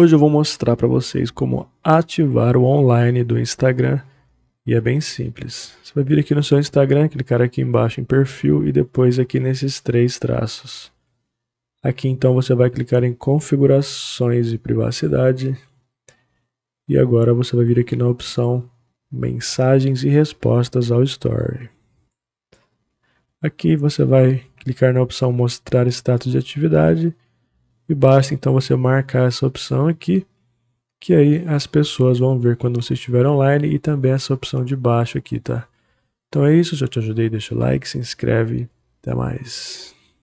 Hoje eu vou mostrar para vocês como ativar o online do Instagram e é bem simples. Você vai vir aqui no seu Instagram, clicar aqui embaixo em perfil e depois aqui nesses três traços. Aqui então você vai clicar em configurações e privacidade e agora você vai vir aqui na opção mensagens e respostas ao story. Aqui você vai clicar na opção mostrar status de atividade e basta então você marcar essa opção aqui, que aí as pessoas vão ver quando você estiver online e também essa opção de baixo aqui, tá? Então é isso, se eu te ajudei, deixa o like, se inscreve, até mais.